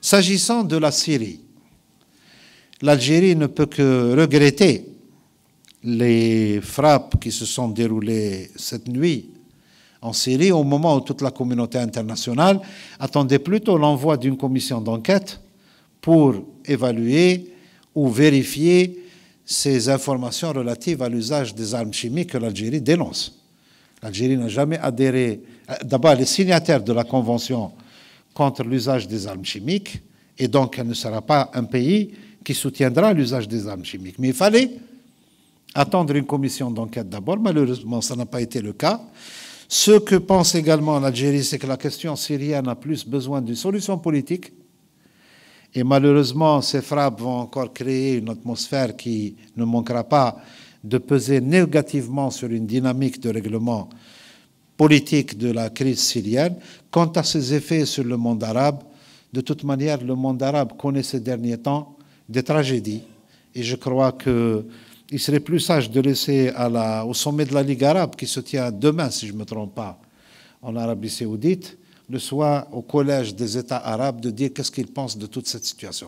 S'agissant de la Syrie, l'Algérie ne peut que regretter les frappes qui se sont déroulées cette nuit en Syrie, au moment où toute la communauté internationale attendait plutôt l'envoi d'une commission d'enquête pour évaluer ou vérifier ces informations relatives à l'usage des armes chimiques que l'Algérie dénonce. L'Algérie n'a jamais adhéré. Euh, d'abord, elle est signataire de la Convention contre l'usage des armes chimiques, et donc elle ne sera pas un pays qui soutiendra l'usage des armes chimiques. Mais il fallait attendre une commission d'enquête d'abord. Malheureusement, ça n'a pas été le cas. Ce que pense également l'Algérie, c'est que la question syrienne a plus besoin d'une solution politique. Et malheureusement, ces frappes vont encore créer une atmosphère qui ne manquera pas de peser négativement sur une dynamique de règlement politique de la crise syrienne. Quant à ses effets sur le monde arabe, de toute manière, le monde arabe connaît ces derniers temps des tragédies. Et je crois qu'il serait plus sage de laisser au sommet de la Ligue arabe, qui se tient demain, si je ne me trompe pas, en Arabie saoudite, le soin au collège des États arabes de dire qu'est-ce qu'ils pensent de toute cette situation.